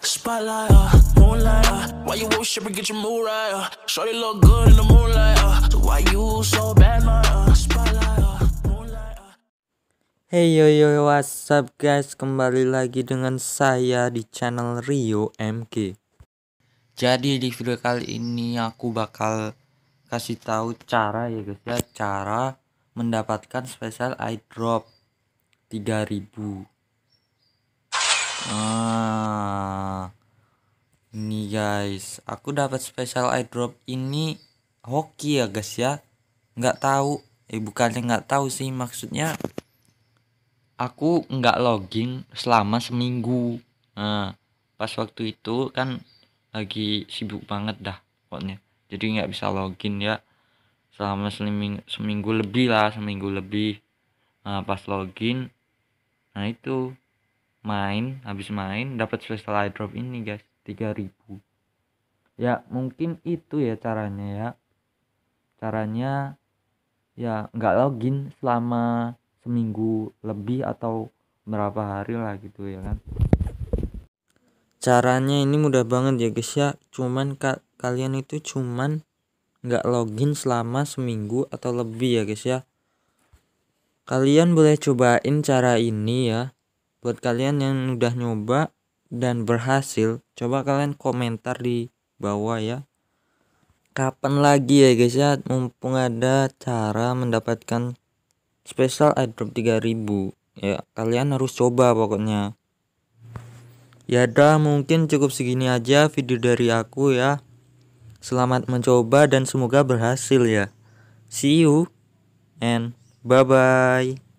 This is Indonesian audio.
Spotlight, uh, moonlight, uh, why you worship and get your mood right? Uh, Shorty look good in the moonlight, uh, so why you so bad, my uh, spotlight, uh, moonlight, uh. Hey yo yo what's up guys kembali lagi dengan saya di channel Rio MK Jadi di video kali ini aku bakal kasih tahu cara ya guys ya cara mendapatkan special eye drop 3000 Nih guys, aku dapat special airdrop ini hoki ya guys ya. Nggak tahu, eh bukannya nggak tahu sih maksudnya aku nggak login selama seminggu. Nah, pas waktu itu kan lagi sibuk banget dah pokoknya. Jadi nggak bisa login ya selama seminggu, seminggu lebih lah, seminggu lebih. Nah, pas login, nah itu main, habis main dapat special airdrop ini guys 3000 ya mungkin itu ya caranya ya caranya ya nggak login selama seminggu lebih atau berapa hari lah gitu ya kan caranya ini mudah banget ya guys ya cuman ka kalian itu cuman nggak login selama seminggu atau lebih ya guys ya kalian boleh cobain cara ini ya buat kalian yang udah nyoba dan berhasil coba kalian komentar di bawah ya kapan lagi ya guys ya mumpung ada cara mendapatkan special airdrop 3000 ya kalian harus coba pokoknya ya dah mungkin cukup segini aja video dari aku ya selamat mencoba dan semoga berhasil ya see you and bye bye